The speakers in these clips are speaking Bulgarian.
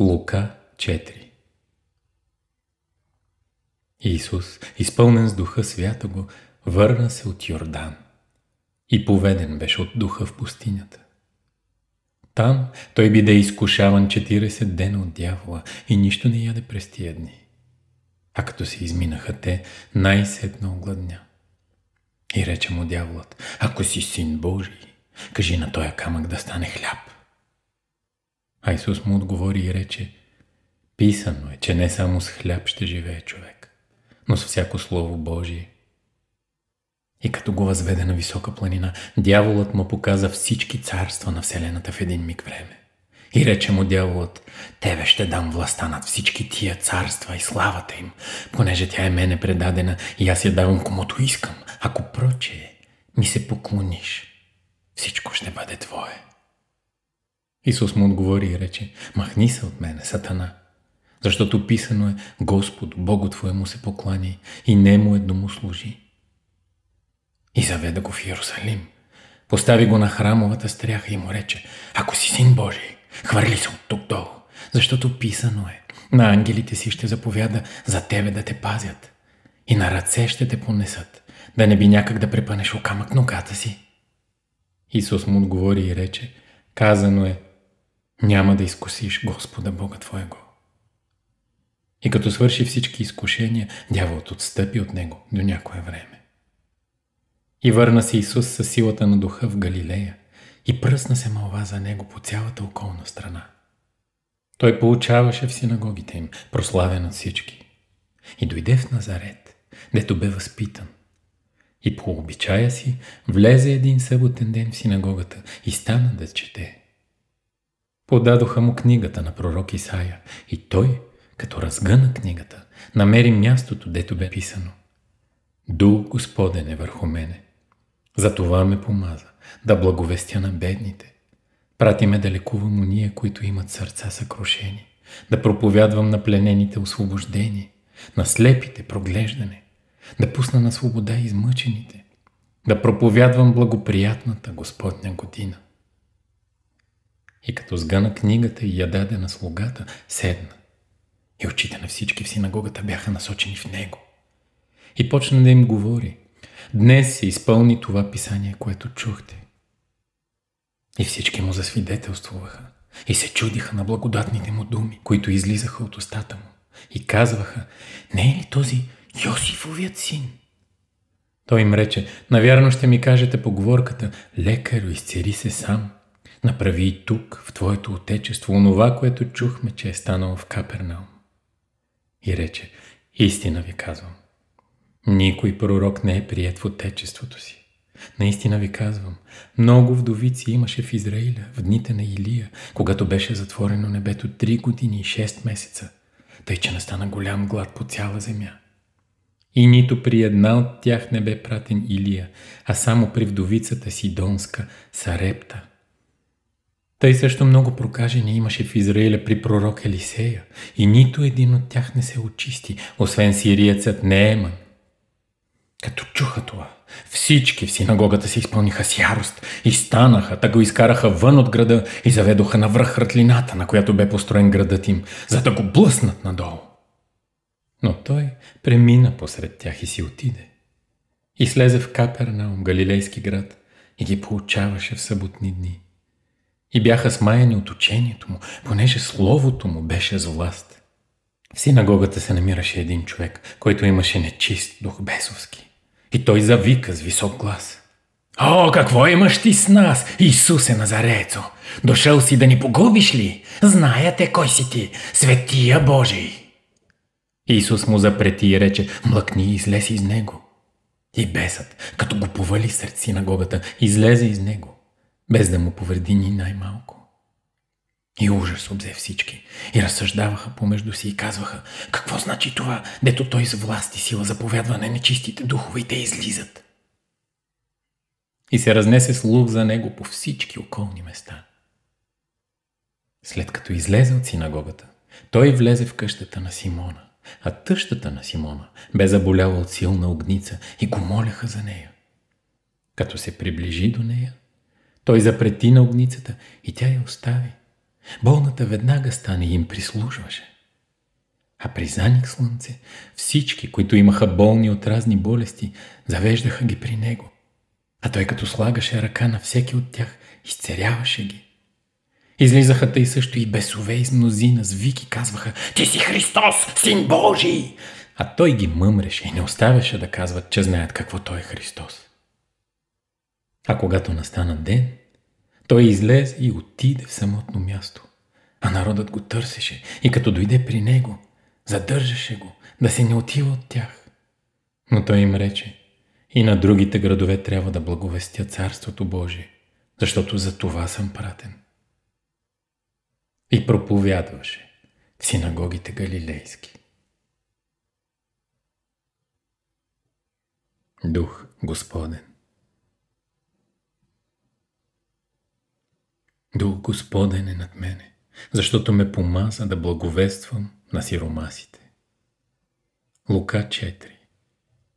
Лука 4 Исус, изпълнен с Духа Свято го, върна се от Йордан и поведен беше от Духа в пустинята. Там той биде изкушаван 40 дена от дявола и нищо не яде през тия дни. А като се изминаха те, най-сетно огладня. И рече му дяволът, ако си син Божий, кажи на тоя камък да стане хляб. А Исус му отговори и рече, Писано е, че не само с хляб ще живее човек, но с всяко Слово Божие. И като го възведе на висока планина, дяволът му показа всички царства на Вселената в един миг време. И рече му дяволът, тебе ще дам властта над всички тия царства и славата им, понеже тя е мене предадена и аз я давам комуто искам. Ако прочее, ми се поклониш, всичко ще бъде твое. Исус му отговори и рече, махни се от мене, сатана, защото писано е, Господ, Богу Твоему се поклани и не му да му служи. И заведа го в Иерусалим, постави го на храмовата стряха и му рече, ако си син Божий, хвърли се от тук долу, защото писано е, на ангелите си ще заповяда за тебе да те пазят и на ръце ще те понесат, да не би някак да препънеш окамък ногата си. Исус му отговори и рече, казано е, няма да изкусиш Господа Бога Твоего. И като свърши всички изкушения, дяволът отстъпи от него до някое време. И върна се Исус със силата на духа в Галилея и пръсна се мълва за него по цялата околна страна. Той получаваше в синагогите им, прославен от всички. И дойде в Назарет, дето бе възпитан. И по обичая си влезе един съботен ден в синагогата и стана да чете. Подадоха му книгата на пророк Исаия и той, като разгъна книгата, намери мястото, дето бе писано. Дух Господен е върху мене. Затова ме помаза, да благовестя на бедните. Прати ме да лекувам уния, които имат сърца съкрушени, да проповядвам на пленените освобождение, на слепите проглеждане, да пусна на свобода измъчените, да проповядвам благоприятната Господня година. И като сгъна книгата и я даде на слугата, седна. И очите на всички в синагогата бяха насочени в него. И почна да им говори. Днес се изпълни това писание, което чухте. И всички му засвидетелствуваха. И се чудиха на благодатните му думи, които излизаха от устата му. И казваха, не е ли този Йосифовият син? Той им рече, навярно ще ми кажете поговорката, лекаро изцери се сам. Направи и тук, в Твоето Отечество, онова, което чухме, че е станало в Капернаум. И рече, истина ви казвам, никой пророк не е прият в Отечеството си. Наистина ви казвам, много вдовици имаше в Израиля в дните на Илия, когато беше затворено небето три години и 6 месеца, тъй че настана голям глад по цяла земя. И нито при една от тях не бе пратен Илия, а само при вдовицата Сидонска, Сарепта – тъй също много прокажени имаше в Израиля при пророк Елисея и нито един от тях не се очисти, освен сириецът Нееман. Като чуха това, всички в синагогата се изпълниха с ярост и станаха, та го изкараха вън от града и заведоха на връх ратлината, на която бе построен градът им, за да го блъснат надолу. Но той премина посред тях и си отиде. И слезе в Капернаум, Галилейски град, и ги получаваше в съботни дни – и бяха смаяни от учението му, понеже словото му беше с власт. В синагогата се намираше един човек, който имаше нечист дух бесовски. И той завика с висок глас. О, какво имаш ти с нас, Исусе Назарецо? Дошъл си да ни погубиш ли? Знаете кой си ти, светия Божий. Исус му запрети и рече, млъкни и излез из него. И бесът, като го повали сред синагогата, излезе из него без да му повреди ни най-малко. И ужас обзе всички. И разсъждаваха помежду си и казваха, какво значи това, дето той с власт и сила заповядва на нечистите духове и те излизат. И се разнесе слух за него по всички околни места. След като излезе от синагогата, той влезе в къщата на Симона, а тъщата на Симона бе заболяла от силна огница и го моляха за нея. Като се приближи до нея, той запрети на огницата и тя я остави. Болната веднага стане и им прислужваше. А при заник слънце всички, които имаха болни от разни болести, завеждаха ги при него. А той като слагаше ръка на всеки от тях, изцеряваше ги. Излизаха тъй също и бесове из мнозина, с вики казваха «Ти си Христос, Син Божий!» А той ги мъмреше и не оставяше да казват, че знаят какво той е Христос. А когато настана ден, той излез и отиде в самотно място. А народът го търсеше и като дойде при него, задържаше го, да се не отива от тях. Но той им рече, и на другите градове трябва да благовестя Царството Божие, защото за това съм пратен. И проповядваше в синагогите галилейски. Дух Господен. Дух Господен е над мене, защото ме помаза да благовествам на сиромасите. Лука 4,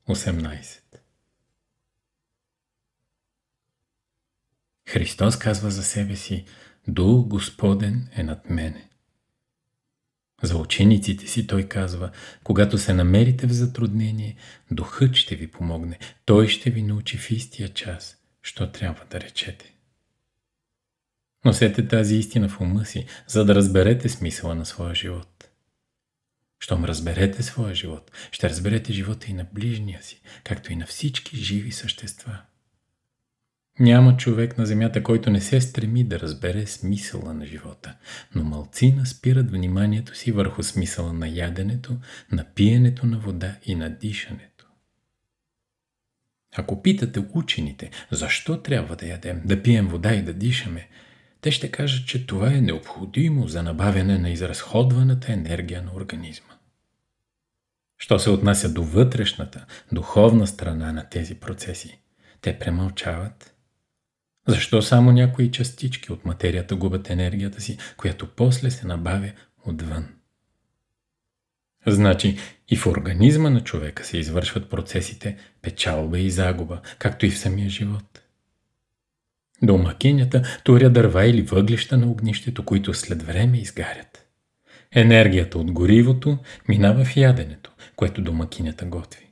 18 Христос казва за себе си, Дух Господен е над мене. За учениците си той казва, когато се намерите в затруднение, Духът ще ви помогне, Той ще ви научи в истия час, що трябва да речете. Носете тази истина в ума си, за да разберете смисъла на своя живот. Щом разберете своя живот, ще разберете живота и на ближния си, както и на всички живи същества. Няма човек на земята, който не се стреми да разбере смисъла на живота, но мълцина спират вниманието си върху смисъла на яденето, на пиенето на вода и на дишането. Ако питате учените, защо трябва да ядем, да пием вода и да дишаме – те ще кажат, че това е необходимо за набавяне на изразходваната енергия на организма. Що се отнася до вътрешната, духовна страна на тези процеси, те премълчават. Защо само някои частички от материята губят енергията си, която после се набавя отвън? Значи и в организма на човека се извършват процесите печалба и загуба, както и в самия живот. Домакинята туря дърва или въглища на огнището, които след време изгарят. Енергията от горивото минава в яденето, което домакинята готви.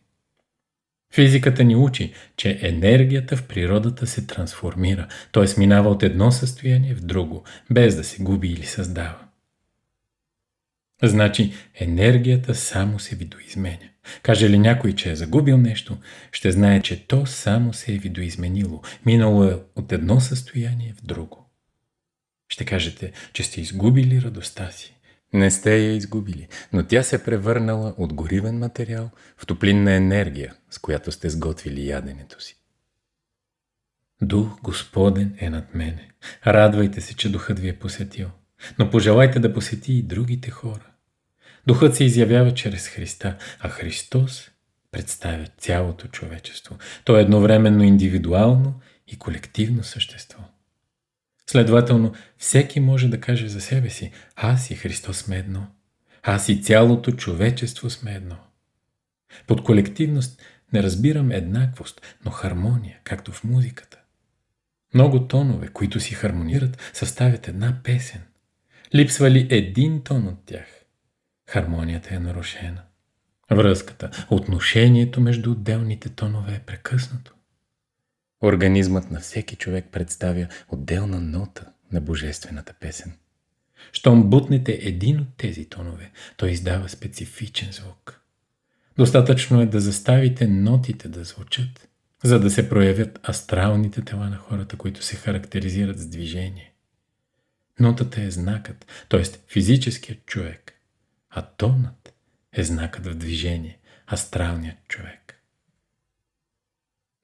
Физиката ни учи, че енергията в природата се трансформира, т.е. минава от едно състояние в друго, без да се губи или създава. Значи енергията само се видоизменя. Каже ли някой, че е загубил нещо, ще знае, че то само се е видоизменило, минало е от едно състояние в друго. Ще кажете, че сте изгубили радостта си. Не сте я изгубили, но тя се превърнала от горивен материал в топлинна енергия, с която сте сготвили яденето си. Дух Господен е над мене. Радвайте се, че Духът ви е посетил. Но пожелайте да посети и другите хора. Духът се изявява чрез Христа, а Христос представя цялото човечество. То е едновременно индивидуално и колективно същество. Следователно, всеки може да каже за себе си «Аз и Христос сме едно». «Аз и цялото човечество сме едно». Под колективност не разбирам еднаквост, но хармония, както в музиката. Много тонове, които си хармонират, съставят една песен. Липсва ли един тон от тях – Хармонията е нарушена. Връзката, отношението между отделните тонове е прекъснато. Организмът на всеки човек представя отделна нота на божествената песен. Щом бутнете един от тези тонове, той издава специфичен звук. Достатъчно е да заставите нотите да звучат, за да се проявят астралните тела на хората, които се характеризират с движение. Нотата е знакът, т.е. физическият човек а тонът е знакът в движение, астралният човек.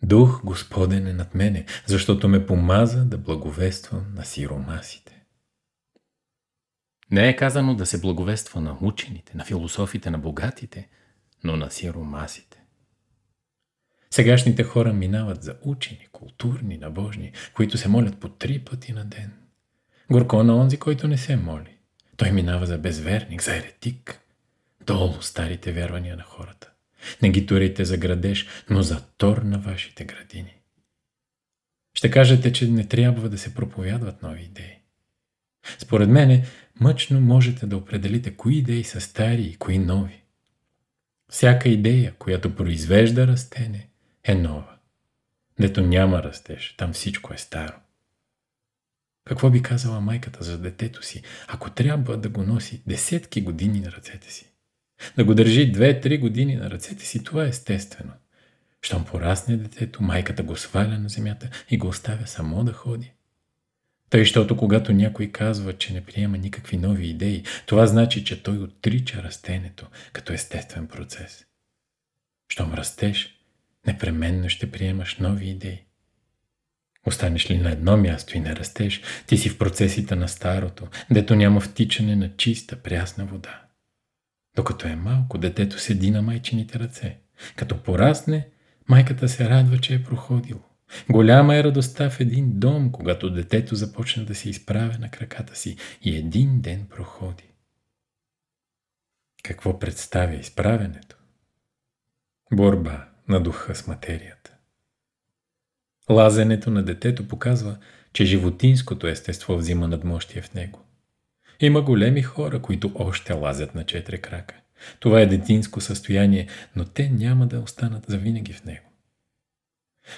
Дух Господен е над мене, защото ме помаза да благовествам на сиромасите. Не е казано да се благовества на учените, на философите, на богатите, но на сиромасите. Сегашните хора минават за учени, културни, набожни, които се молят по три пъти на ден. Горко на онзи, който не се моли. Той минава за безверник, за еретик. Долу старите вярвания на хората. Не ги турите за градеж, но за тор на вашите градини. Ще кажете, че не трябва да се проповядват нови идеи. Според мене, мъчно можете да определите кои идеи са стари и кои нови. Всяка идея, която произвежда растене, е нова. Дето няма растеж, там всичко е старо. Какво би казала майката за детето си, ако трябва да го носи десетки години на ръцете си? Да го държи 2-3 години на ръцете си, това е естествено. Щом порасне детето, майката го сваля на земята и го оставя само да ходи. Тъй, защото когато някой казва, че не приема никакви нови идеи, това значи, че той отрича растението като естествен процес. Щом растеш, непременно ще приемаш нови идеи. Останеш ли на едно място и не растеш, ти си в процесите на старото, дето няма втичане на чиста, прясна вода. Докато е малко, детето седи на майчините ръце. Като порасне, майката се радва, че е проходило. Голяма е радостта в един дом, когато детето започне да се изправя на краката си и един ден проходи. Какво представя изправенето? Борба на духа с материята. Лазенето на детето показва, че животинското естество взима надмощие в него. Има големи хора, които още лазят на четири крака. Това е детинско състояние, но те няма да останат завинаги в него.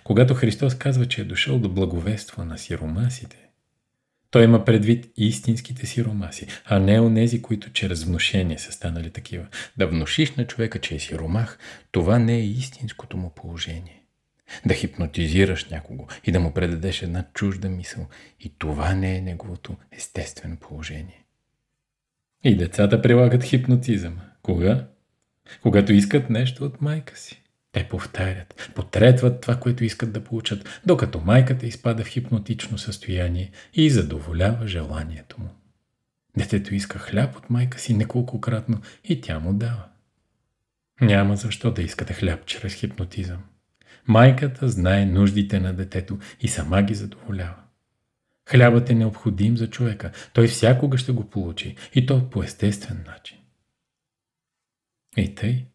Когато Христос казва, че е дошъл до благовество на сиромасите, той има предвид истинските сиромаси, а не онези, които чрез внушение са станали такива. Да внушиш на човека, че е сиромах, това не е истинското му положение да хипнотизираш някого и да му предадеш една чужда мисъл. И това не е неговото естествено положение. И децата прилагат хипнотизъм. Кога? Когато искат нещо от майка си. Те повтарят, потретват това, което искат да получат, докато майката изпада в хипнотично състояние и задоволява желанието му. Детето иска хляб от майка си неколкократно и тя му дава. Няма защо да искате хляб чрез хипнотизъм. Майката знае нуждите на детето и сама ги задоволява. Хлябът е необходим за човека. Той всякога ще го получи и то по естествен начин. И тъй.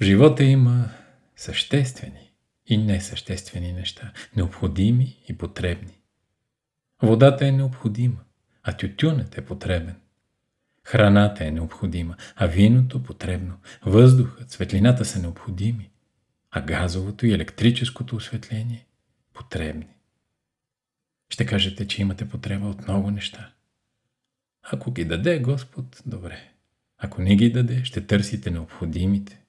В живота има съществени и несъществени неща, необходими и потребни. Водата е необходима, а тютюнът е потребен. Храната е необходима, а виното потребно. Въздухът, светлината са необходими а газовото и електрическото осветление – потребни. Ще кажете, че имате потреба от много неща. Ако ги даде Господ, добре. Ако не ги даде, ще търсите необходимите.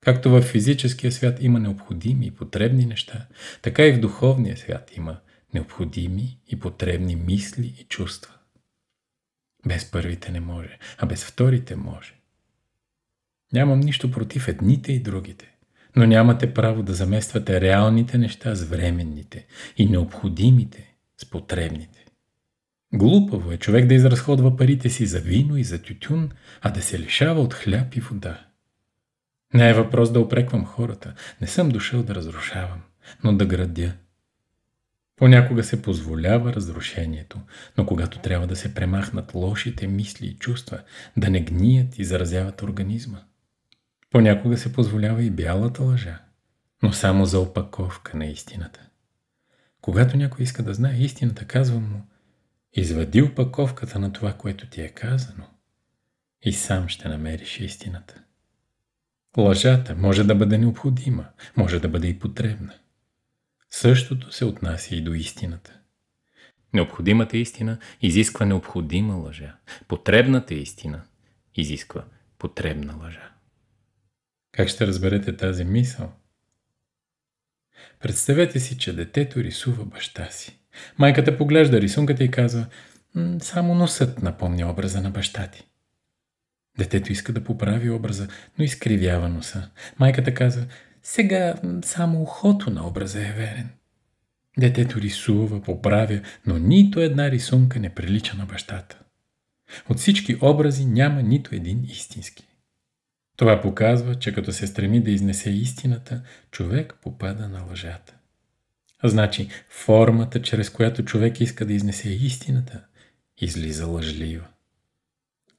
Както в физическия свят има необходими и потребни неща, така и в духовния свят има необходими и потребни мисли и чувства. Без първите не може, а без вторите може. Нямам нищо против едните и другите но нямате право да замествате реалните неща с временните и необходимите с потребните. Глупаво е човек да изразходва парите си за вино и за тютюн, а да се лишава от хляб и вода. Не е въпрос да опреквам хората, не съм дошъл да разрушавам, но да градя. Понякога се позволява разрушението, но когато трябва да се премахнат лошите мисли и чувства, да не гният и заразяват организма. Понякога се позволява и бялата лъжа, но само за опаковка на истината. Когато някой иска да знае истината, казвам му, извади опаковката на това, което ти е казано и сам ще намериш истината. Лъжата може да бъде необходима, може да бъде и потребна. Същото се отнася и до истината. Необходимата истина изисква необходима лъжа. Потребната истина изисква потребна лъжа. Как ще разберете тази мисъл? Представете си, че детето рисува баща си. Майката поглежда рисунката и казва «Само носът напомня образа на баща ти». Детето иска да поправи образа, но изкривява носа. Майката казва «Сега само ухото на образа е верен». Детето рисува, поправя, но нито една рисунка не прилича на бащата. От всички образи няма нито един истински. Това показва, че като се стреми да изнесе истината, човек попада на лъжата. Значи, формата, чрез която човек иска да изнесе истината, излиза лъжлива.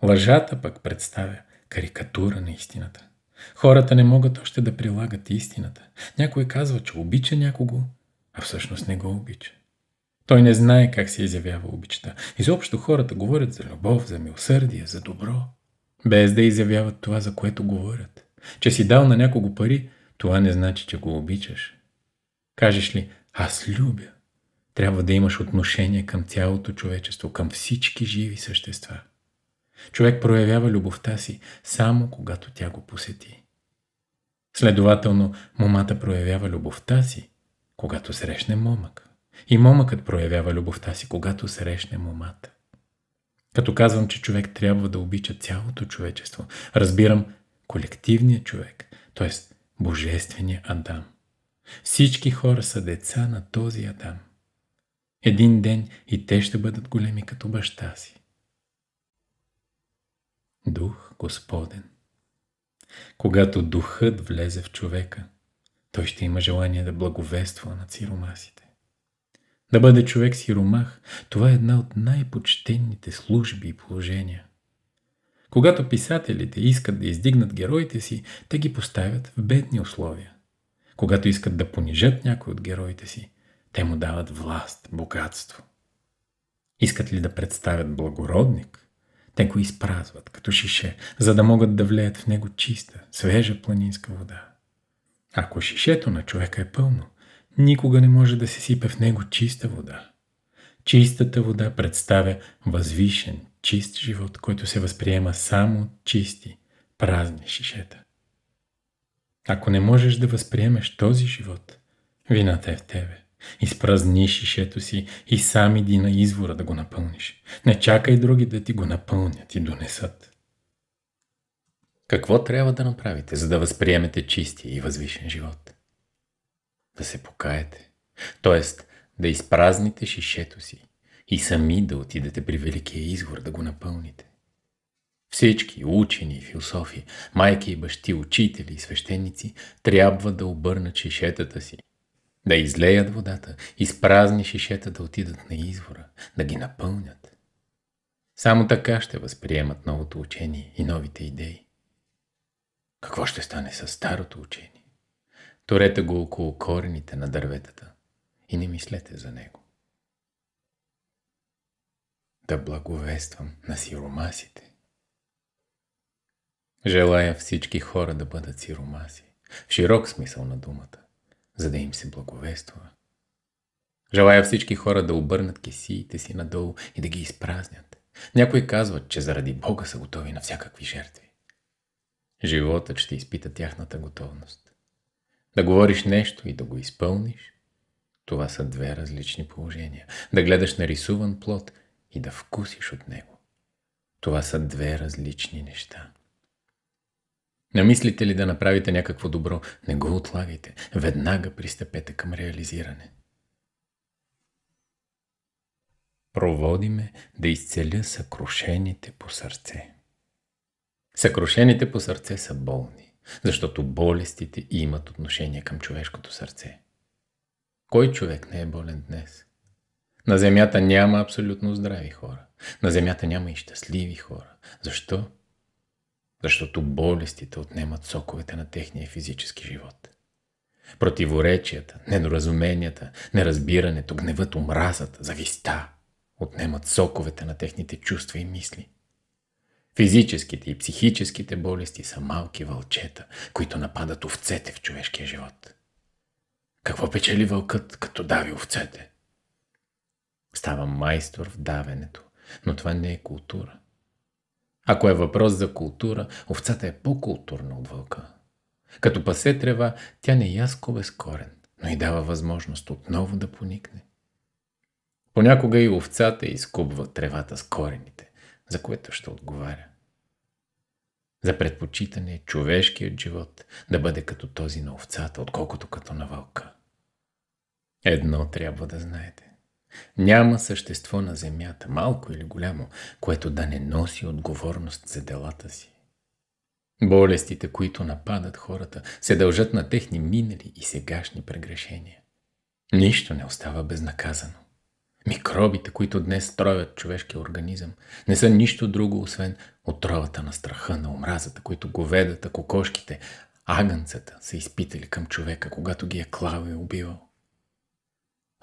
Лъжата пък представя карикатура на истината. Хората не могат още да прилагат истината. Някой казва, че обича някого, а всъщност не го обича. Той не знае как се изявява обичта. Изобщо хората говорят за любов, за милосърдие, за добро без да изявяват това, за което говорят. Че си дал на някого пари, това не значи, че го обичаш. Кажеш ли, аз любя. Трябва да имаш отношение към цялото човечество, към всички живи същества. Човек проявява любовта си само когато тя го посети. Следователно, момата проявява любовта си, когато срещне момък. И момъкът проявява любовта си, когато срещне момата. Като казвам, че човек трябва да обича цялото човечество, разбирам колективния човек, т.е. божествения Адам. Всички хора са деца на този Адам. Един ден и те ще бъдат големи като баща си. Дух Господен. Когато духът влезе в човека, той ще има желание да благовества на си. Да бъде човек сиромах, това е една от най-почтенните служби и положения. Когато писателите искат да издигнат героите си, те ги поставят в бедни условия. Когато искат да понижат някой от героите си, те му дават власт, богатство. Искат ли да представят благородник, те го изпразват като шише, за да могат да влеят в него чиста, свежа планинска вода. Ако шишето на човека е пълно, никога не може да се сипе в него чиста вода. Чистата вода представя възвишен, чист живот, който се възприема само от чисти, празни шишета. Ако не можеш да възприемеш този живот, вината е в тебе. Изпразни шишето си и сам иди на извора да го напълниш. Не чакай други да ти го напълнят и донесат. Какво трябва да направите, за да възприемете чистия и възвишен живот? да се покаете, т.е. да изпразните шишето си и сами да отидете при Великия извор да го напълните. Всички учени, философи, майки и бащи, учители и свещеници трябва да обърнат шишетата си, да излеят водата, изпразни шишета да отидат на извора, да ги напълнят. Само така ще възприемат новото учение и новите идеи. Какво ще стане с старото учение? Торете го около корените на дърветата и не мислете за него. Да благовествам на сиромасите. Желая всички хора да бъдат сиромаси, в широк смисъл на думата, за да им се благовествува. Желая всички хора да обърнат кесиите си надолу и да ги изпразнят. Някои казват, че заради Бога са готови на всякакви жертви. Животът ще изпита тяхната готовност. Да говориш нещо и да го изпълниш, това са две различни положения. Да гледаш нарисуван плод и да вкусиш от него. Това са две различни неща. Намислите ли да направите някакво добро, не го отлагайте. Веднага пристъпете към реализиране. Проводиме да изцеля съкрушените по сърце. Съкрушените по сърце са болни. Защото болестите имат отношение към човешкото сърце. Кой човек не е болен днес? На земята няма абсолютно здрави хора. На земята няма и щастливи хора. Защо? Защото болестите отнемат соковете на техния физически живот. Противоречията, недоразуменията, неразбирането, гневът, омразата, зависта отнемат соковете на техните чувства и мисли. Физическите и психическите болести са малки вълчета, които нападат овцете в човешкия живот. Какво печели вълкът, като дави овцете? Става майстор в давенето, но това не е култура. Ако е въпрос за култура, овцата е по-културна от вълка. Като пасе трева, тя не е яско без корен, но и дава възможност отново да поникне. Понякога и овцата изкубва тревата с корените за което ще отговаря. За предпочитане човешкият живот да бъде като този на овцата, отколкото като на вълка. Едно трябва да знаете. Няма същество на земята, малко или голямо, което да не носи отговорност за делата си. Болестите, които нападат хората, се дължат на техни минали и сегашни прегрешения. Нищо не остава безнаказано. Микробите, които днес строят човешкия организъм, не са нищо друго, освен отровата на страха, на омразата, които говедата, кокошките, агънцата са изпитали към човека, когато ги е клал и убивал.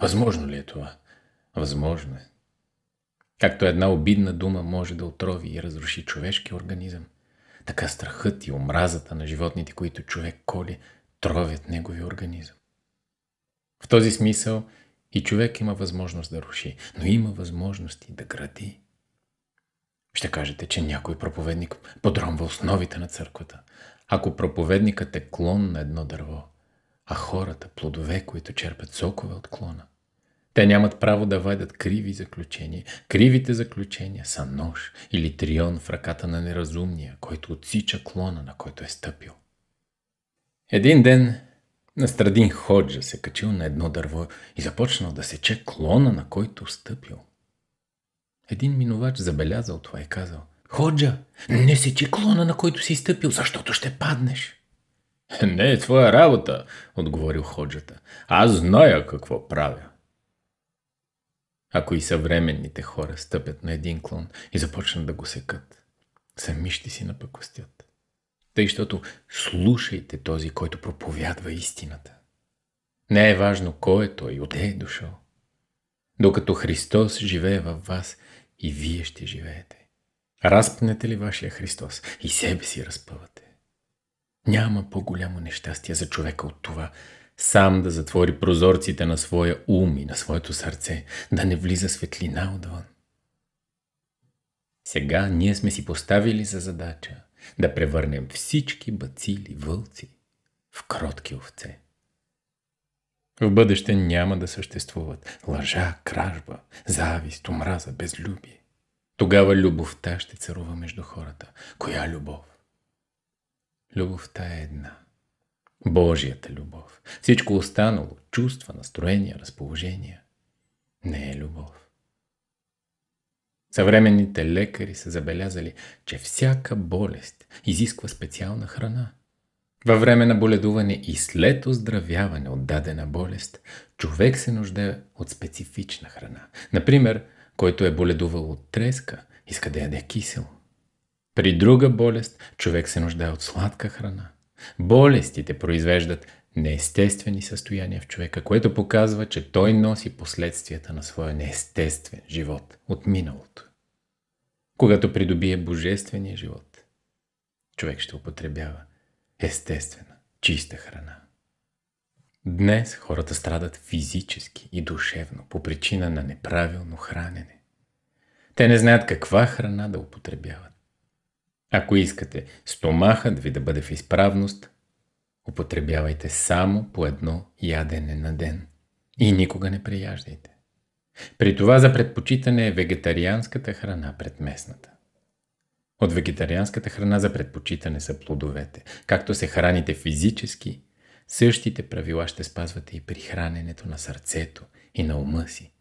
Възможно ли е това? Възможно е. Както една обидна дума може да отрови и разруши човешкия организъм, така страхът и омразата на животните, които човек коли, тровят неговия организъм. В този смисъл – и човек има възможност да руши, но има възможности да гради. Ще кажете, че някой проповедник подромва основите на църквата. Ако проповедникът е клон на едно дърво, а хората плодове, които черпят сокове от клона, те нямат право да вадят криви заключения. Кривите заключения са нож или трион в ръката на неразумния, който отсича клона, на който е стъпил. Един ден Настрадин Ходжа се качил на едно дърво и започнал да сече клона, на който стъпил. Един минувач забелязал това и казал Ходжа, не сечи клона, на който си стъпил, защото ще паднеш. Не е твоя работа, отговорил Ходжата. Аз зная какво правя. Ако и съвременните хора стъпят на един клон и започнат да го секат, сами ще си напъкостят. Тъй, защото слушайте този, който проповядва истината. Не е важно кой е той, отде е дошъл. Докато Христос живее във вас, и вие ще живеете. Разпнете ли вашия Христос и себе си разпъвате? Няма по-голямо нещастие за човека от това сам да затвори прозорците на своя ум и на своето сърце, да не влиза светлина отвън. Сега ние сме си поставили за задача – да превърнем всички бацили вълци в кротки овце. В бъдеще няма да съществуват лъжа, кражба, завист, омраза, безлюбие. Тогава любовта ще царува между хората. Коя любов? Любовта е една. Божията любов. Всичко останало, чувства, настроения, разположения, не е любов. Съвременните лекари са забелязали, че всяка болест изисква специална храна. Във време на боледуване и след оздравяване от дадена болест, човек се нуждае от специфична храна. Например, който е боледувал от треска, иска да яде кисело. При друга болест човек се нуждае от сладка храна. Болестите произвеждат неестествени състояния в човека, което показва, че той носи последствията на своя неестествен живот от миналото. Когато придобие божествения живот, човек ще употребява естествена, чиста храна. Днес хората страдат физически и душевно по причина на неправилно хранене. Те не знаят каква храна да употребяват. Ако искате стомахът ви да бъде в изправност, Употребявайте само по едно ядене на ден. И никога не прияждайте. При това за предпочитане е вегетарианската храна пред местната. От вегетарианската храна за предпочитане са плодовете. Както се храните физически, същите правила ще спазвате и при храненето на сърцето и на ума си.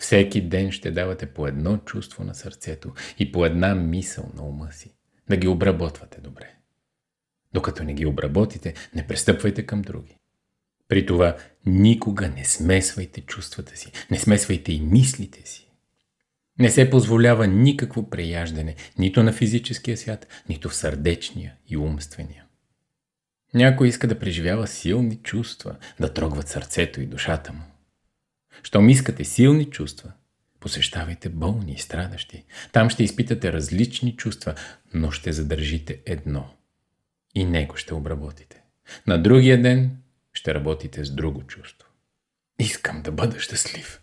Всеки ден ще давате по едно чувство на сърцето и по една мисъл на ума си. Да ги обработвате добре. Докато не ги обработите, не престъпвайте към други. При това никога не смесвайте чувствата си, не смесвайте и мислите си. Не се позволява никакво преяждане, нито на физическия свят, нито в сърдечния и умствения. Някой иска да преживява силни чувства, да трогват сърцето и душата му. Щом искате силни чувства, посещавайте болни и страдащи. Там ще изпитате различни чувства, но ще задържите едно – и него ще обработите. На другия ден ще работите с друго чувство. Искам да бъда щастлив.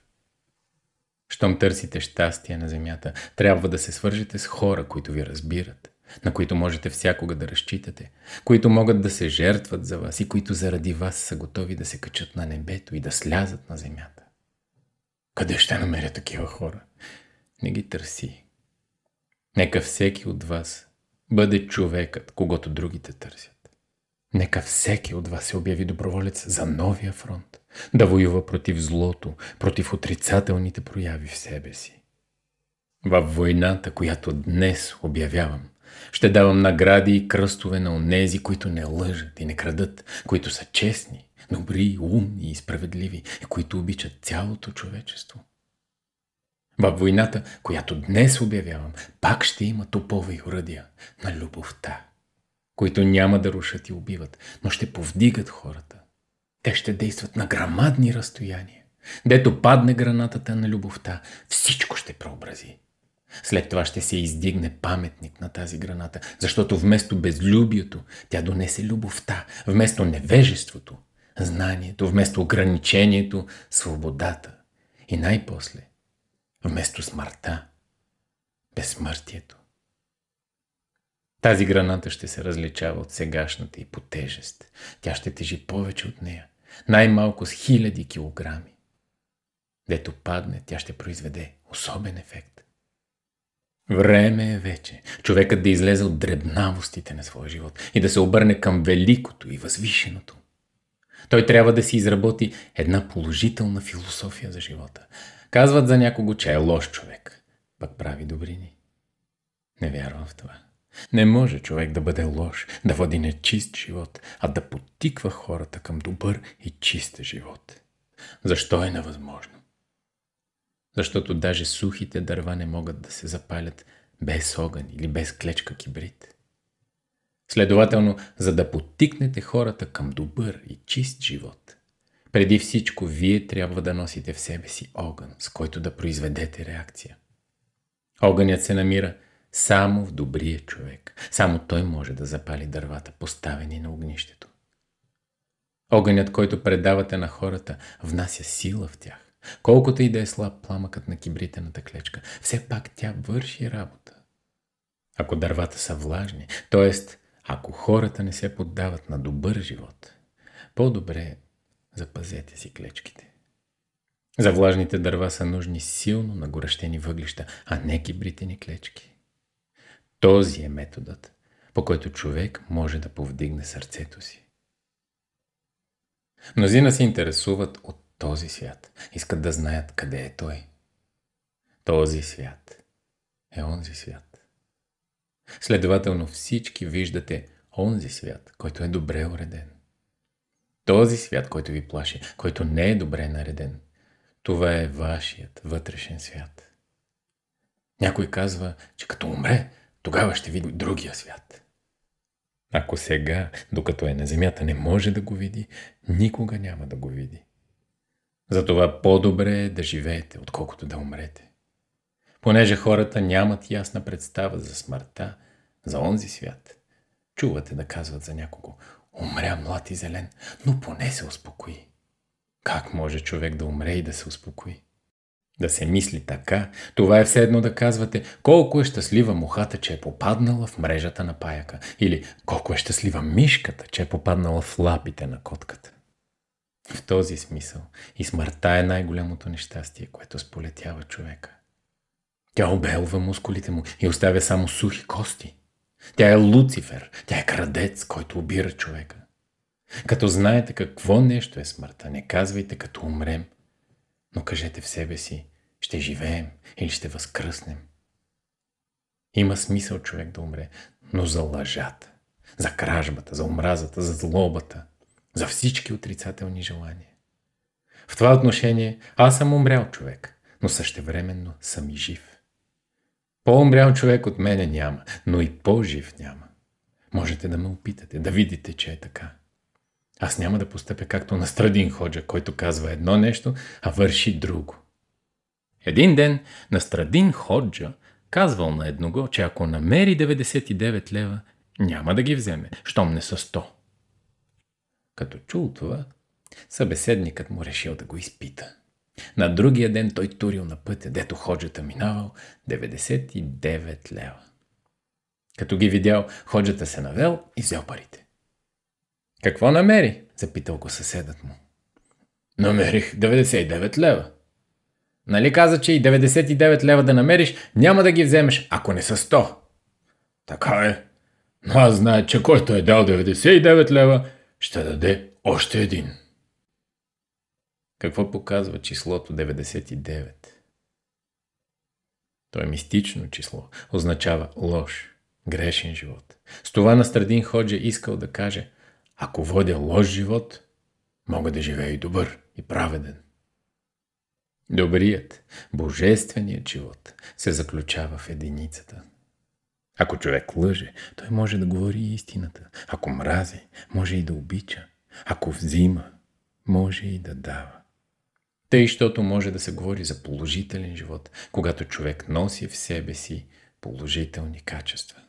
Щом търсите щастие на земята, трябва да се свържете с хора, които ви разбират, на които можете всякога да разчитате, които могат да се жертват за вас и които заради вас са готови да се качат на небето и да слязат на земята. Къде ще намеря такива хора? Не ги търси. Нека всеки от вас бъде човекът, когато другите търсят. Нека всеки от вас се обяви доброволец за новия фронт, да воюва против злото, против отрицателните прояви в себе си. Във войната, която днес обявявам, ще давам награди и кръстове на онези, които не лъжат и не крадат, които са честни, добри, умни и справедливи, и които обичат цялото човечество – във войната, която днес обявявам, пак ще има топове и уръдия на любовта, които няма да рушат и убиват, но ще повдигат хората. Те ще действат на грамадни разстояния. Дето падне гранатата на любовта, всичко ще преобрази. След това ще се издигне паметник на тази граната, защото вместо безлюбието тя донесе любовта, вместо невежеството, знанието, вместо ограничението, свободата. И най-после – вместо смъртта, безсмъртието. Тази граната ще се различава от сегашната и по тежест. Тя ще тежи повече от нея, най-малко с хиляди килограми. Дето падне, тя ще произведе особен ефект. Време е вече човекът да излезе от дребнавостите на своя живот и да се обърне към великото и възвишеното. Той трябва да си изработи една положителна философия за живота – Казват за някого, че е лош човек, пък прави добрини. Не вярвам в това. Не може човек да бъде лош, да води нечист живот, а да потиква хората към добър и чист живот. Защо е невъзможно? Защото даже сухите дърва не могат да се запалят без огън или без клечка кибрид. Следователно, за да потикнете хората към добър и чист живот – преди всичко, вие трябва да носите в себе си огън, с който да произведете реакция. Огънят се намира само в добрия човек. Само той може да запали дървата, поставени на огнището. Огънят, който предавате на хората, внася сила в тях. Колкото и да е слаб пламъкът на кибритената клечка, все пак тя върши работа. Ако дървата са влажни, т.е. ако хората не се поддават на добър живот, по-добре е Запазете си клечките. За влажните дърва са нужни силно нагорещени въглища, а не кибритени клечки. Този е методът, по който човек може да повдигне сърцето си. Мнозина се интересуват от този свят. Искат да знаят къде е той. Този свят е онзи свят. Следователно всички виждате онзи свят, който е добре уреден. Този свят, който ви плаши, който не е добре нареден, това е вашият вътрешен свят. Някой казва, че като умре, тогава ще види другия свят. Ако сега, докато е на земята, не може да го види, никога няма да го види. Затова по-добре е да живеете, отколкото да умрете. Понеже хората нямат ясна представа за смъртта, за онзи свят, чувате да казват за някого – Умря млад и зелен, но поне се успокои. Как може човек да умре и да се успокои? Да се мисли така, това е все едно да казвате колко е щастлива мухата, че е попаднала в мрежата на паяка или колко е щастлива мишката, че е попаднала в лапите на котката. В този смисъл и смъртта е най-голямото нещастие, което сполетява човека. Тя обелва мускулите му и оставя само сухи кости – тя е Луцифер. Тя е крадец, който убира човека. Като знаете какво нещо е смъртта, не казвайте като умрем, но кажете в себе си, ще живеем или ще възкръснем. Има смисъл човек да умре, но за лъжата, за кражбата, за омразата, за злобата, за всички отрицателни желания. В това отношение аз съм умрял човек, но същевременно съм и жив. По-умрял човек от мене няма, но и по-жив няма. Можете да ме опитате, да видите, че е така. Аз няма да постъпя както на Страдин Ходжа, който казва едно нещо, а върши друго. Един ден на Страдин Ходжа казвал на едного, че ако намери 99 лева, няма да ги вземе, щом не са 100. Като чул това, събеседникът му решил да го изпита. На другия ден той турил на пътя, дето ходжата минавал, 99 лева. Като ги видял, ходжата се навел и взел парите. Какво намери? Запитал го съседът му. Намерих 99 лева. Нали каза, че и 99 лева да намериш, няма да ги вземеш, ако не са 100. Така е. Но аз знае, че който е дал 99 лева, ще даде още един. Какво показва числото 99? То е мистично число. Означава лош, грешен живот. С това Настрадин Ходжа искал да каже ако водя лош живот, мога да живея и добър, и праведен. Добрият, божественият живот се заключава в единицата. Ако човек лъже, той може да говори истината. Ако мрази, може и да обича. Ако взима, може и да дава. Тъй, защото може да се говори за положителен живот, когато човек носи в себе си положителни качества.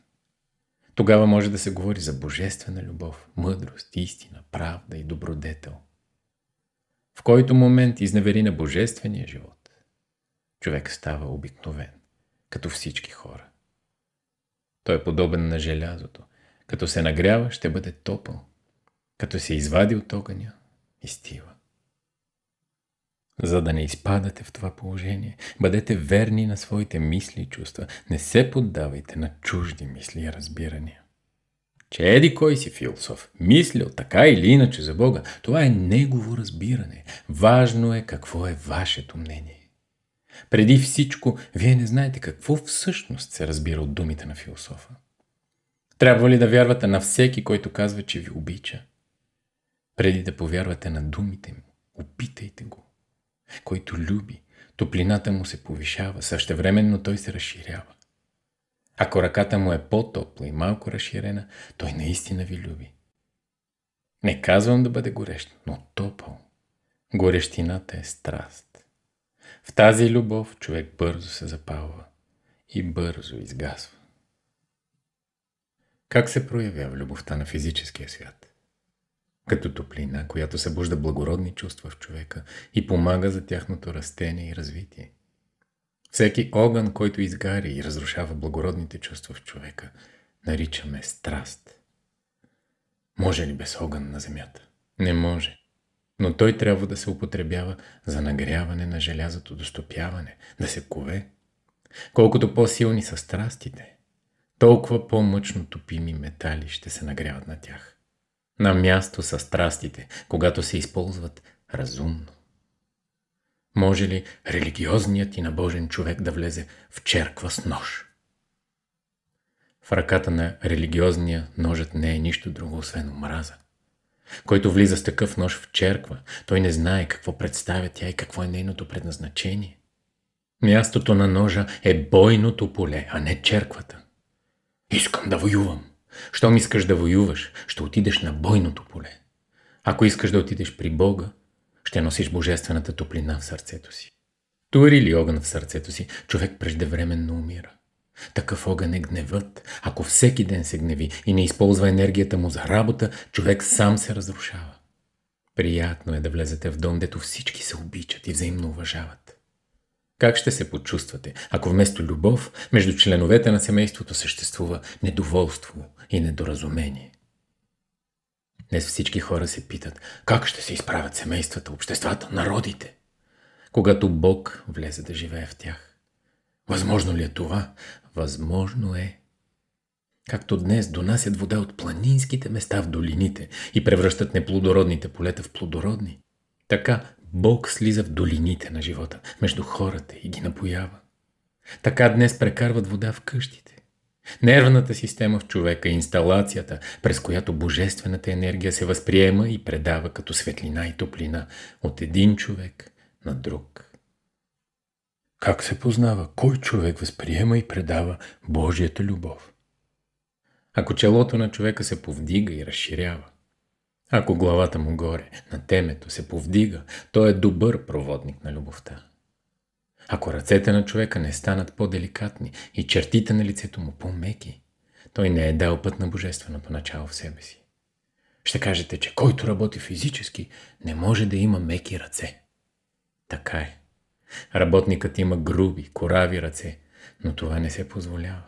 Тогава може да се говори за божествена любов, мъдрост, истина, правда и добродетел. В който момент изневери на божествения живот, човек става обикновен, като всички хора. Той е подобен на желязото. Като се нагрява, ще бъде топъл. Като се извади от огъня, изтива. За да не изпадате в това положение, бъдете верни на своите мисли и чувства. Не се поддавайте на чужди мисли и разбирания. Че еди кой си философ, мислил така или иначе за Бога, това е негово разбиране. Важно е какво е вашето мнение. Преди всичко, вие не знаете какво всъщност се разбира от думите на философа. Трябва ли да вярвате на всеки, който казва, че ви обича? Преди да повярвате на думите му, опитайте го който люби, топлината му се повишава, същевременно той се разширява. Ако ръката му е по-топла и малко разширена, той наистина ви люби. Не казвам да бъде горещ, но топъл. Горещината е страст. В тази любов човек бързо се запалва и бързо изгасва. Как се проявява любовта на физическия свят? като топлина, която събужда благородни чувства в човека и помага за тяхното растение и развитие. Всеки огън, който изгаря и разрушава благородните чувства в човека, наричаме страст. Може ли без огън на земята? Не може. Но той трябва да се употребява за нагряване на желязото достопяване, да се кове. Колкото по-силни са страстите, толкова по-мъчно топими метали ще се нагряват на тях на място са страстите, когато се използват разумно. Може ли религиозният и набожен човек да влезе в черква с нож? В ръката на религиозния ножът не е нищо друго, освен омраза. Който влиза с такъв нож в черква, той не знае какво представя тя и какво е нейното предназначение. Мястото на ножа е бойното поле, а не черквата. Искам да воювам. Щом искаш да воюваш, ще отидеш на бойното поле. Ако искаш да отидеш при Бога, ще носиш божествената топлина в сърцето си. Тури ли огън в сърцето си, човек преждевременно умира. Такъв огън е гневът. Ако всеки ден се гневи и не използва енергията му за работа, човек сам се разрушава. Приятно е да влезете в дом, дето всички се обичат и взаимно уважават. Как ще се почувствате, ако вместо любов между членовете на семейството съществува недоволство, и недоразумение. Днес всички хора се питат как ще се изправят семействата, обществата, народите, когато Бог влезе да живее в тях. Възможно ли е това? Възможно е. Както днес донасят вода от планинските места в долините и превръщат неплодородните полета в плодородни, така Бог слиза в долините на живота, между хората и ги напоява. Така днес прекарват вода в къщите. Нервната система в човека е инсталацията, през която божествената енергия се възприема и предава като светлина и топлина от един човек на друг. Как се познава кой човек възприема и предава Божията любов? Ако челото на човека се повдига и разширява, ако главата му горе на темето се повдига, той е добър проводник на любовта. Ако ръцете на човека не станат по-деликатни и чертите на лицето му по-меки, той не е дал път на божественото начало в себе си. Ще кажете, че който работи физически, не може да има меки ръце. Така е. Работникът има груби, корави ръце, но това не се позволява.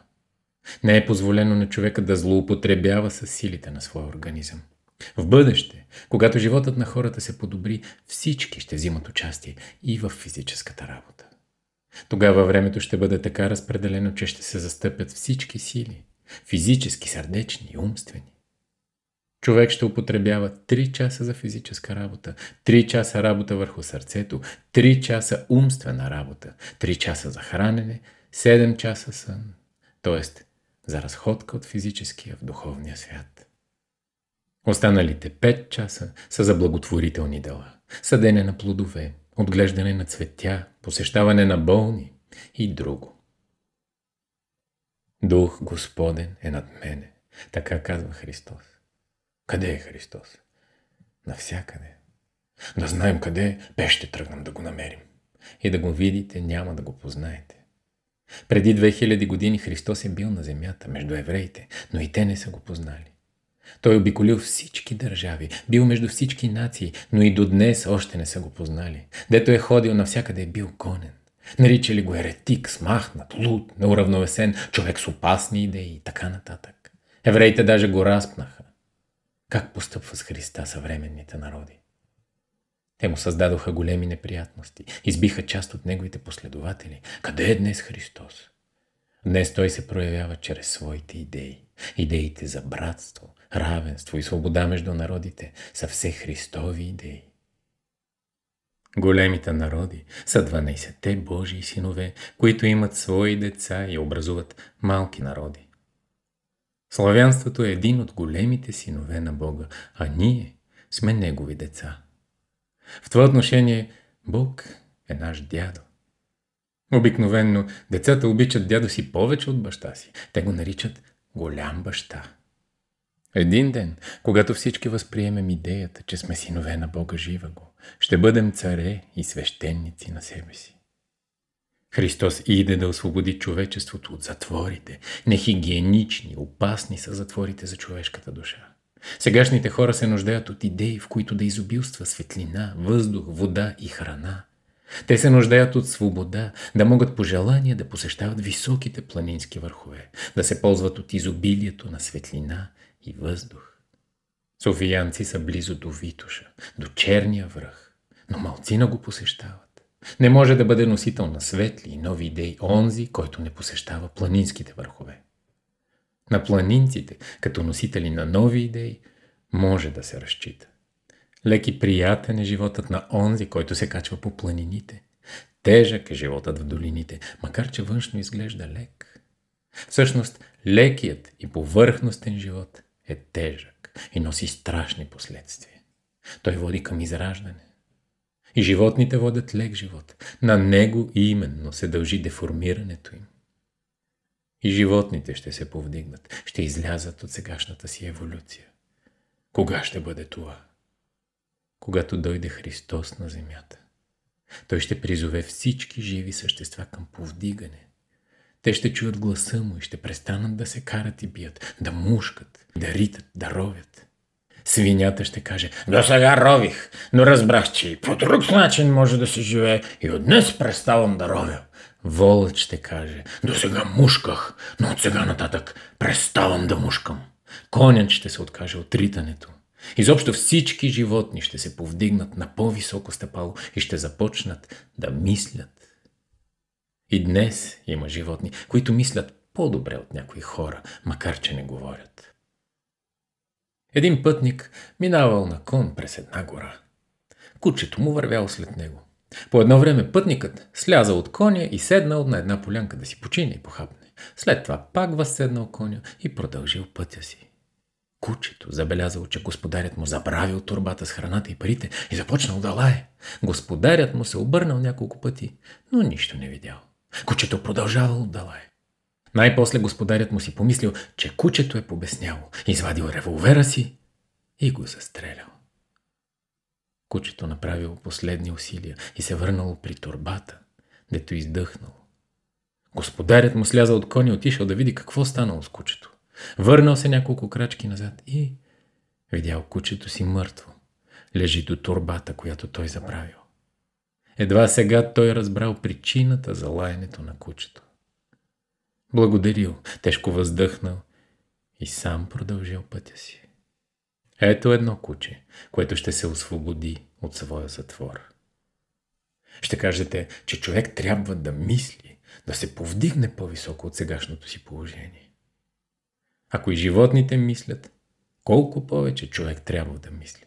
Не е позволено на човека да злоупотребява с силите на своя организъм. В бъдеще, когато животът на хората се подобри, всички ще взимат участие и в физическата работа. Тогава времето ще бъде така разпределено, че ще се застъпят всички сили – физически, сърдечни и умствени. Човек ще употребява 3 часа за физическа работа, 3 часа работа върху сърцето, 3 часа умствена работа, 3 часа за хранене, 7 часа сън, т.е. за разходка от физическия в духовния свят. Останалите 5 часа са за благотворителни дела, съдене на плодове, отглеждане на цветя, посещаване на болни и друго. Дух Господен е над мене, така казва Христос. Къде е Христос? Навсякъде. Да знаем къде е, пе ще тръгнем да го намерим. И да го видите, няма да го познаете. Преди 2000 години Христос е бил на земята между евреите, но и те не са го познали. Той обиколил всички държави, бил между всички нации, но и до днес още не са го познали. Дето е ходил навсякъде е бил гонен. Наричали го еретик, смахнат, луд, неуравновесен, човек с опасни идеи и така нататък. Евреите даже го разпнаха. Как постъпва с Христа съвременните народи? Те му създадоха големи неприятности, избиха част от неговите последователи. Къде е днес Христос? Днес той се проявява чрез своите идеи. Идеите за братство, равенство и свобода между народите са все Христови идеи. Големите народи са 12-те Божии синове, които имат свои деца и образуват малки народи. Славянството е един от големите синове на Бога, а ние сме Негови деца. В това отношение Бог е наш дядо. Обикновенно децата обичат дядо си повече от баща си. Те го наричат голям баща. Един ден, когато всички възприемем идеята, че сме синове на Бога жива го, ще бъдем царе и свещеници на себе си. Христос иде да освободи човечеството от затворите. Нехигиенични, опасни са затворите за човешката душа. Сегашните хора се нуждаят от идеи, в които да изобилства светлина, въздух, вода и храна. Те се нуждаят от свобода, да могат по желание да посещават високите планински върхове, да се ползват от изобилието на светлина, и въздух. Софиянци са близо до Витоша, до Черния връх, но малцина го посещават. Не може да бъде носител на светли и нови идеи онзи, който не посещава планинските върхове. На планинците, като носители на нови идеи, може да се разчита. Лек и приятен е животът на онзи, който се качва по планините. Тежък е животът в долините, макар че външно изглежда лек. Всъщност, лекият и повърхностен живот е тежък и носи страшни последствия. Той води към израждане. И животните водят лек живот. На него именно се дължи деформирането им. И животните ще се повдигнат, ще излязат от сегашната си еволюция. Кога ще бъде това? Когато дойде Христос на земята. Той ще призове всички живи същества към повдигане, те ще чуят гласа му и ще престанат да се карат и бият, да мушкат, да ритат, да ровят. Свинята ще каже, до сега рових, но разбрах, че и по друг начин може да се живее и от днес преставам да ровя. Волът ще каже, до сега мушках, но от сега нататък преставам да мушкам. Конят ще се откаже от ритането. Изобщо всички животни ще се повдигнат на по-високо стъпало и ще започнат да мислят и днес има животни, които мислят по-добре от някои хора, макар че не говорят. Един пътник минавал на кон през една гора. Кучето му вървяло след него. По едно време пътникът слязал от коня и седнал на една полянка да си почине и похапне. След това пак възседнал коня и продължил пътя си. Кучето забелязало, че господарят му забравил турбата с храната и парите и започнал да лае. Господарят му се обърнал няколко пъти, но нищо не видял. Кучето продължавало да лае. Най-после господарят му си помислил, че кучето е побесняло, извадил револвера си и го застрелял. Кучето направило последни усилия и се върнало при турбата, дето издъхнал. Господарят му сляза от коня и отишъл да види какво станало с кучето. Върнал се няколко крачки назад и видял кучето си мъртво. Лежи до турбата, която той забравил. Едва сега той е разбрал причината за лаянето на кучето. Благодарил, тежко въздъхнал и сам продължил пътя си. Ето едно куче, което ще се освободи от своя затвор. Ще кажете, че човек трябва да мисли, да се повдигне по-високо от сегашното си положение. Ако и животните мислят, колко повече човек трябва да мисли?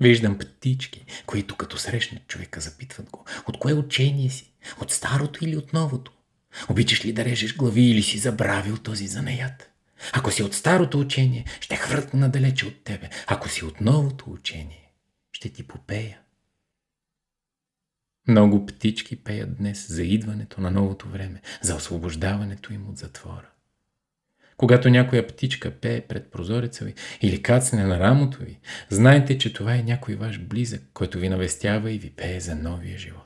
Виждам птички, които като срещнат човека запитват го, от кое учение си, от старото или от новото. Обичаш ли да режеш глави или си забравил този занаят? Ако си от старото учение, ще хвъртна далече от тебе. Ако си от новото учение, ще ти попея. Много птички пеят днес за идването на новото време, за освобождаването им от затвора. Когато някоя птичка пее пред прозореца ви или кацне на рамото ви, знайте, че това е някой ваш близък, който ви навестява и ви пее за новия живот.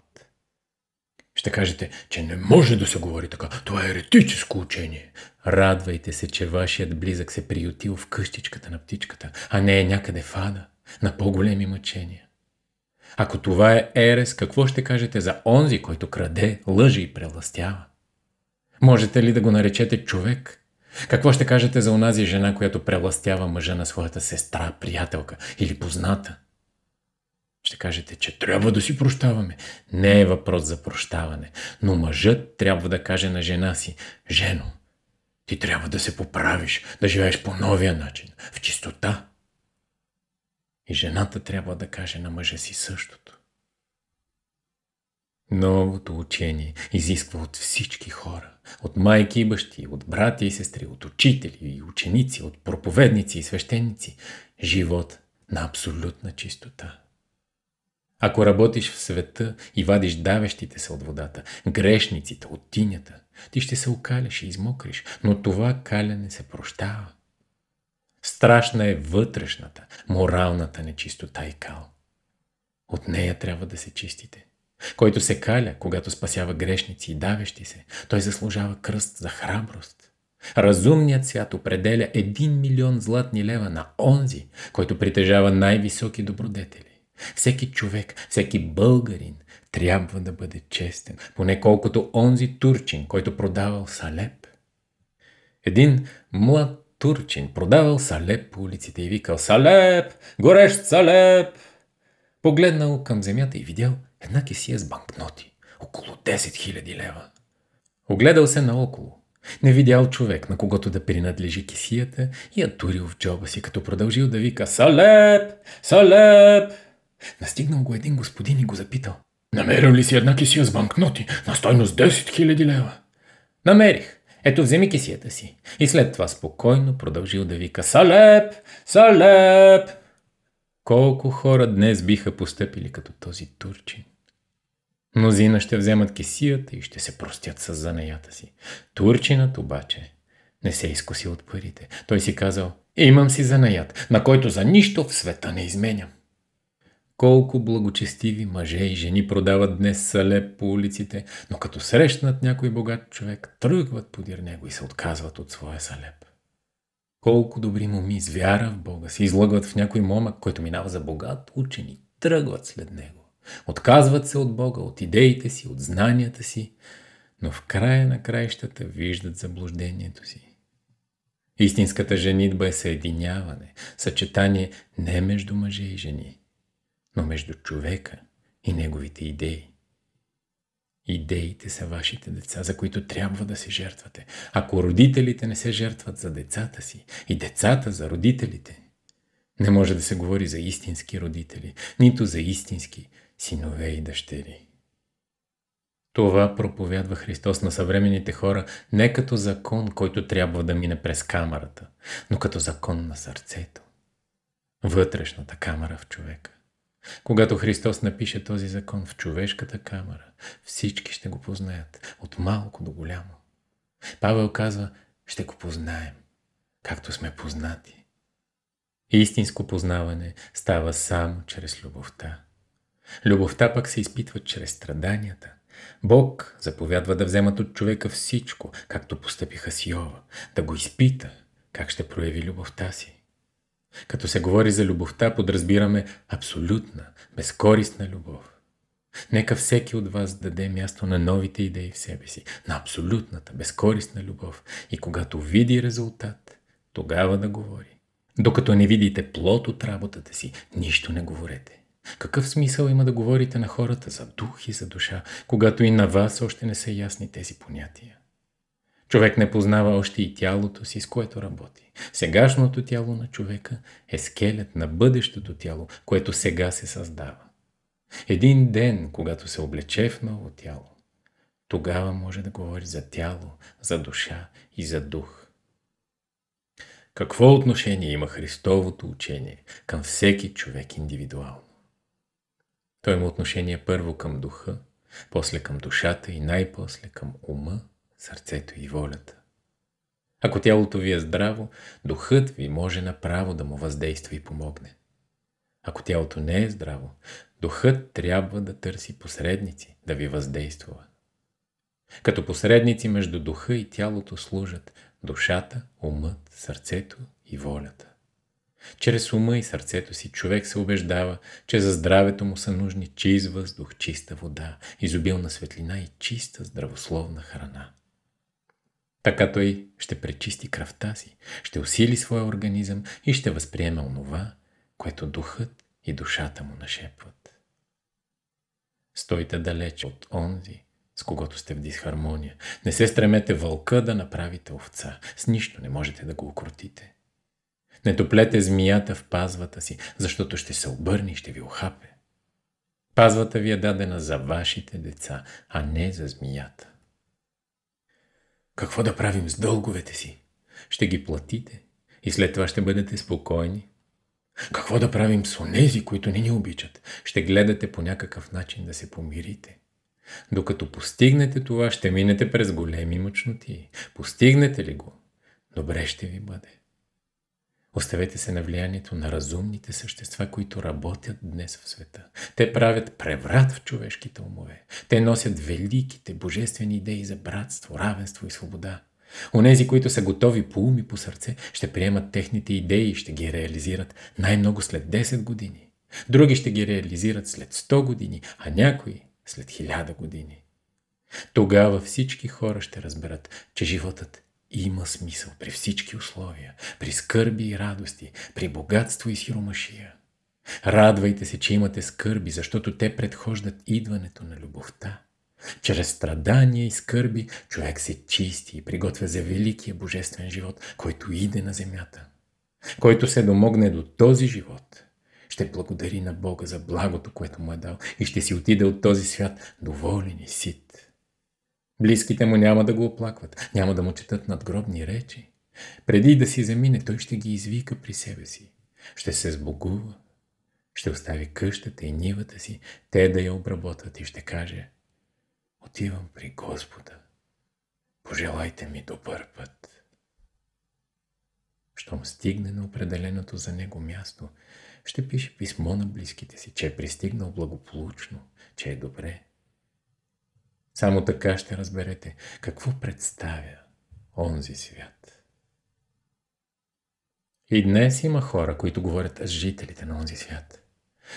Ще кажете, че не може да се говори така. Това е еретическо учение. Радвайте се, че вашият близък се приютил в къщичката на птичката, а не е някъде в ада, на по-големи мъчения. Ако това е ерес, какво ще кажете за онзи, който краде, лъжи и преластява? Можете ли да го наречете човек – какво ще кажете за онази жена, която превластява мъжа на своята сестра, приятелка или позната? Ще кажете, че трябва да си прощаваме. Не е въпрос за прощаване, но мъжът трябва да каже на жена си, жено, ти трябва да се поправиш, да живееш по новия начин, в чистота. И жената трябва да каже на мъжа си същото. Новото учение изисква от всички хора, от майки и бащи, от брати и сестри, от учители и ученици, от проповедници и свещеници, живот на абсолютна чистота. Ако работиш в света и вадиш давещите се от водата, грешниците от тинята, ти ще се окаляш и измокриш, но това каляне се прощава. Страшна е вътрешната, моралната нечистота и кал. От нея трябва да се чистите – който се каля, когато спасява грешници и давещи се. Той заслужава кръст за храброст. Разумният свят определя 1 милион златни лева на онзи, който притежава най-високи добродетели. Всеки човек, всеки българин трябва да бъде честен, поне колкото онзи турчин, който продавал салеп. Един млад турчин продавал салеп по улиците и викал «Салеп! Горещ салеп!» Погледнал към земята и видял – Една кесия с банкноти. Около 10 000 лева. Огледал се наоколо. Не видял човек, на когото да принадлежи кисията и я турил в джоба си, като продължил да вика «Салеп! Салеп!» Настигнал го един господин и го запитал. Намерил ли си една кисия с банкноти на стойност 10 000 лева? Намерих. Ето вземи кисията си. И след това спокойно продължил да вика «Салеп! Салеп!» Колко хора днес биха постъпили като този турчин? Мнозина ще вземат кесията и ще се простят с занаята си. Турчинът обаче не се изкуси от парите. Той си казал, имам си занаят, на който за нищо в света не изменям. Колко благочестиви мъже и жени продават днес сале по улиците, но като срещнат някой богат човек, тръгват подир него и се отказват от своя салеп. Колко добри моми с вяра в Бога се излъгват в някой момък, който минава за богат учени, тръгват след него. Отказват се от Бога, от идеите си, от знанията си, но в края на краищата виждат заблуждението си. Истинската женитба е съединяване, съчетание не между мъже и жени, но между човека и неговите идеи. Идеите са вашите деца, за които трябва да се жертвате. Ако родителите не се жертват за децата си и децата за родителите, не може да се говори за истински родители, нито за истински синове и дъщери. Това проповядва Христос на съвременните хора не като закон, който трябва да мине през камерата, но като закон на сърцето. Вътрешната камера в човека. Когато Христос напише този закон в човешката камера, всички ще го познаят, от малко до голямо. Павел казва, ще го познаем, както сме познати. Истинско познаване става само чрез любовта. Любовта пък се изпитва чрез страданията. Бог заповядва да вземат от човека всичко, както постъпиха с Йова, да го изпита как ще прояви любовта си. Като се говори за любовта, подразбираме абсолютна, безкористна любов. Нека всеки от вас даде място на новите идеи в себе си, на абсолютната, безкористна любов и когато види резултат, тогава да говори. Докато не видите плод от работата си, нищо не говорете. Какъв смисъл има да говорите на хората за дух и за душа, когато и на вас още не са ясни тези понятия? Човек не познава още и тялото си, с което работи. Сегашното тяло на човека е скелет на бъдещото тяло, което сега се създава. Един ден, когато се облече в ново тяло, тогава може да говори за тяло, за душа и за дух. Какво отношение има Христовото учение към всеки човек индивидуално? Той има отношение първо към духа, после към душата и най-после към ума, сърцето и волята. Ако тялото ви е здраво, духът ви може направо да му въздейства и помогне. Ако тялото не е здраво, духът трябва да търси посредници, да ви въздейства. Като посредници между духа и тялото служат душата, умът, сърцето и волята. Чрез ума и сърцето си човек се убеждава, че за здравето му са нужни чист въздух, чиста вода, изобилна светлина и чиста здравословна храна. Така той ще пречисти кръвта си, ще усили своя организъм и ще възприеме онова, което духът и душата му нашепват. Стойте далеч от онзи, с когото сте в дисхармония. Не се стремете вълка да направите овца. С нищо не можете да го укротите. Не топлете змията в пазвата си, защото ще се обърне и ще ви охапе. Пазвата ви е дадена за вашите деца, а не за змията. Какво да правим с дълговете си? Ще ги платите и след това ще бъдете спокойни. Какво да правим с онези, които не ни обичат? Ще гледате по някакъв начин да се помирите. Докато постигнете това, ще минете през големи мъчноти. Постигнете ли го? Добре ще ви бъде. Оставете се на влиянието на разумните същества, които работят днес в света. Те правят преврат в човешките умове. Те носят великите божествени идеи за братство, равенство и свобода. Онези, които са готови по ум и по сърце, ще приемат техните идеи и ще ги реализират най-много след 10 години. Други ще ги реализират след 100 години, а някои след 1000 години. Тогава всички хора ще разберат, че животът има смисъл при всички условия, при скърби и радости, при богатство и сиромашия. Радвайте се, че имате скърби, защото те предхождат идването на любовта. Чрез страдания и скърби човек се чисти и приготвя за великия божествен живот, който иде на земята. Който се домогне до този живот, ще благодари на Бога за благото, което му е дал и ще си отиде от този свят доволен и сит. Близките му няма да го оплакват, няма да му четат надгробни речи. Преди да си замине, той ще ги извика при себе си. Ще се сбогува, ще остави къщата и нивата си, те да я обработват и ще каже Отивам при Господа. Пожелайте ми добър път. Щом стигне на определеното за него място, ще пише писмо на близките си, че е пристигнал благополучно, че е добре, само така ще разберете какво представя онзи свят. И днес има хора, които говорят с жителите на онзи свят.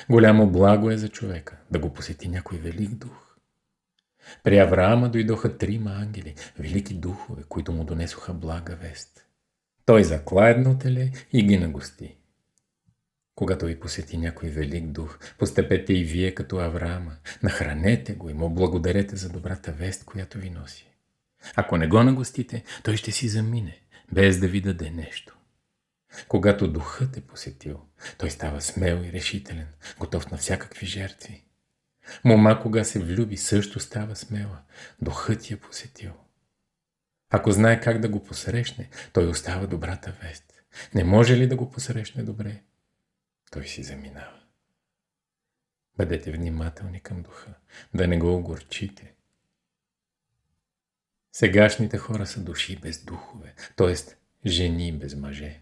Голямо благо е за човека да го посети някой велик дух. При Авраама дойдоха трима ангели, велики духове, които му донесоха блага вест. Той закладно теле и ги нагости. Когато ви посети някой велик дух, постъпете и вие като Авраама. Нахранете го и му благодарете за добрата вест, която ви носи. Ако не го нагостите, той ще си замине, без да ви даде нещо. Когато духът е посетил, той става смел и решителен, готов на всякакви жертви. Мома, кога се влюби, също става смела. Духът я посетил. Ако знае как да го посрещне, той остава добрата вест. Не може ли да го посрещне добре? той си заминава. Бъдете внимателни към духа, да не го огорчите. Сегашните хора са души без духове, т.е. жени без мъже.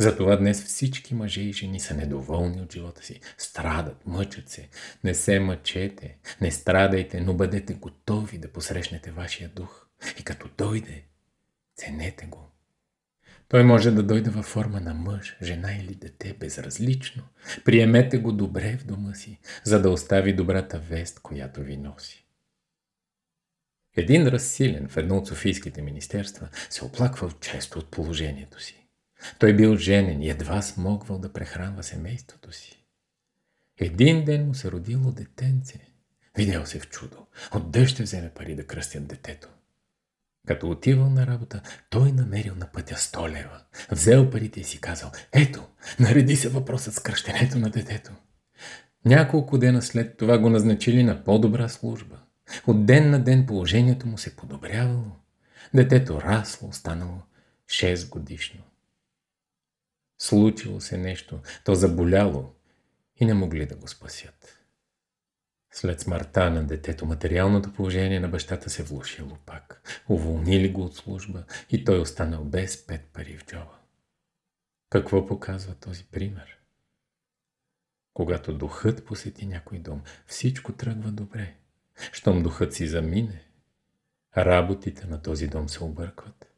Затова днес всички мъже и жени са недоволни от живота си, страдат, мъчат се. Не се мъчете, не страдайте, но бъдете готови да посрещнете вашия дух. И като дойде, ценете го. Той може да дойде във форма на мъж, жена или дете, безразлично. Приемете го добре в дома си, за да остави добрата вест, която ви носи. Един разсилен в едно от софийските министерства се оплаквал често от положението си. Той бил женен и едва смогвал да прехранва семейството си. Един ден му се родило детенце. Видял се в чудо. дъжд ще вземе пари да кръстят детето? Като отивал на работа, той намерил на пътя 100 лева. Взел парите и си казал, ето, нареди се въпросът с кръщенето на детето. Няколко дена след това го назначили на по-добра служба. От ден на ден положението му се подобрявало. Детето расло, станало 6 годишно. Случило се нещо, то заболяло и не могли да го спасят. След смъртта на детето материалното положение на бащата се влушило пак. Уволнили го от служба и той останал без пет пари в джоба. Какво показва този пример? Когато духът посети някой дом, всичко тръгва добре. Щом духът си замине, работите на този дом се объркват.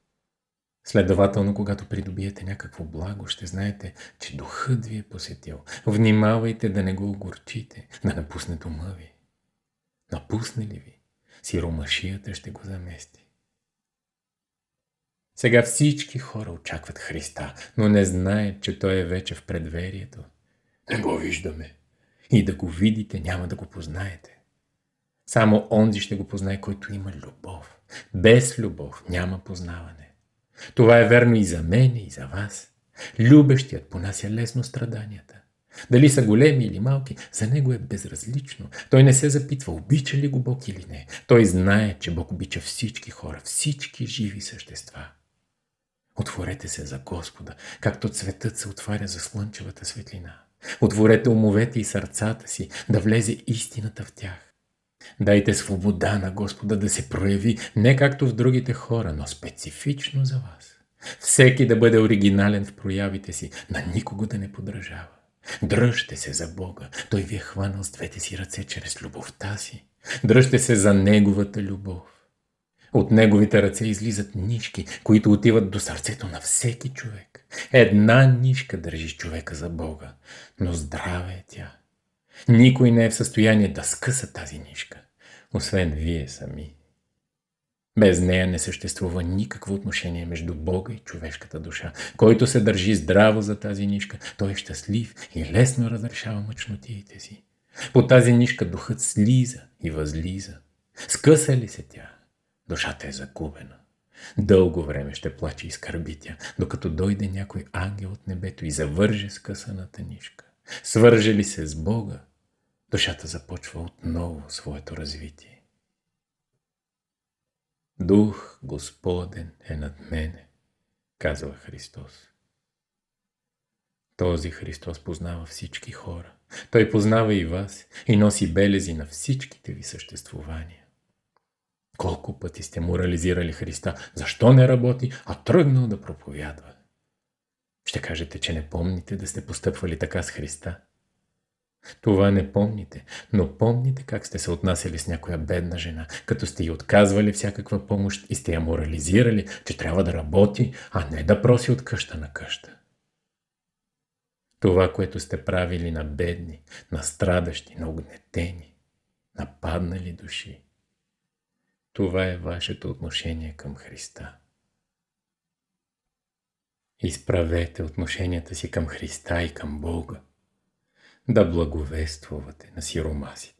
Следователно, когато придобиете някакво благо, ще знаете, че духът ви е посетил. Внимавайте да не го огорчите, да напусне дома ви. Напусне ли ви, сиромашията ще го замести. Сега всички хора очакват Христа, но не знаят, че Той е вече в предверието. Не го виждаме. И да го видите, няма да го познаете. Само онзи ще го познае, който има любов. Без любов няма познаване. Това е верно и за мен, и за вас. Любещият понася лесно страданията. Дали са големи или малки, за него е безразлично. Той не се запитва, обича ли го Бог или не. Той знае, че Бог обича всички хора, всички живи същества. Отворете се за Господа, както цветът се отваря за слънчевата светлина. Отворете умовете и сърцата си, да влезе истината в тях. Дайте свобода на Господа да се прояви не както в другите хора, но специфично за вас. Всеки да бъде оригинален в проявите си, на никого да не подражава. Дръжте се за Бога. Той ви е хванал с двете си ръце чрез любовта си. Дръжте се за Неговата любов. От Неговите ръце излизат нишки, които отиват до сърцето на всеки човек. Една нишка държи човека за Бога, но здраве е тя. Никой не е в състояние да скъса тази нишка, освен вие сами. Без нея не съществува никакво отношение между Бога и човешката душа. Който се държи здраво за тази нишка, той е щастлив и лесно разрешава мъчнотиите си. По тази нишка духът слиза и възлиза. Скъса ли се тя? Душата е загубена. Дълго време ще плаче и скърби тя, докато дойде някой ангел от небето и завърже скъсаната нишка. Свърже ли се с Бога, душата започва отново своето развитие. Дух Господен е над мене, казва Христос. Този Христос познава всички хора. Той познава и вас и носи белези на всичките ви съществувания. Колко пъти сте морализирали Христа, защо не работи, а тръгнал да проповядва. Ще кажете, че не помните да сте постъпвали така с Христа. Това не помните, но помните как сте се отнасяли с някоя бедна жена, като сте й отказвали всякаква помощ и сте я морализирали, че трябва да работи, а не да проси от къща на къща. Това, което сте правили на бедни, на страдащи, на огнетени, нападнали души. Това е вашето отношение към Христа. Изправете отношенията си към Христа и към Бога да благовествувате на сиромасите.